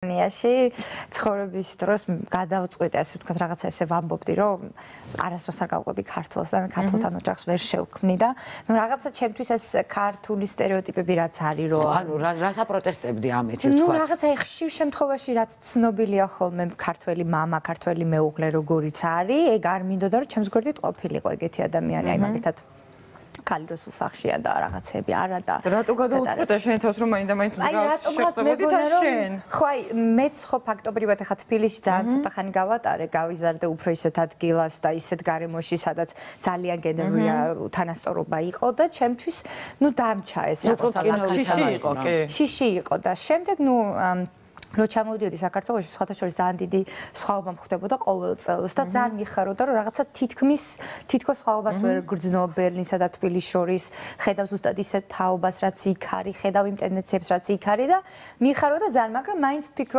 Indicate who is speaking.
Speaker 1: ნიაში ცხოვრების დროს გადავწყვიტე ასე ვთქვათ რაღაცა ესე ვამბობდი რომ არასდროს არ გავყვები ქართულს და მე ქართულთან ოჯახს ვერ შევქმნი და ნუ რაღაცა ჩემთვის ეს ქართული стереოტიპები რაც არის რომ ანუ
Speaker 2: რა რა საპროტესტებდი ამეთი ვთქვათ ნუ რაღაცა
Speaker 1: ეხ შირ შემთხვევაში რაც ცნობილია ხოლმე ქართველი мама ქართველი მეუღლე როგორიც არის ეგ არ მინდოდა რომ ჩემს გვერდით ყოფილიყო ეგეთი ადამიანი აი მაგითად ქალი რო სასახშია და რაღაცები არა და რატო გადაუწყვეტა
Speaker 3: შენ თავს რომ მაინდა მაინც გავშეხდებოდი და შენ
Speaker 1: ხვაი მე ცხოვ ფაქტობრივად ახლა თბილისში ძალიან ცოტა ხანი გავატარე გავიზარდე უფრო ისეთ ადგილას და ისეთ გარემოში სადაც ძალიან გენერულია თანასწორობა იყო და ჩემთვის ნუ დამჩა ეს საკუთარი იყო კი შიში იყო და შემდეგ ნუ რო ჩამოვიდიოდი საქართველოს შეხათაშორის ძალიან დიდი სხვაობა მხვდებოდა ყოველ წელს და ძალიან მიხაროდა რომ რაღაცა თითქმის თითქოს სხვაობას ვერ გრძნობ ბერლინსა და თბილისის შორის ხედავ ზუსტად ისე
Speaker 4: თაობას რაც იქ არის ხედავ იმ ტენდენციებს რაც იქ არის და მიხაროდა ძალიან მაგრამ მაინც ფიქრობ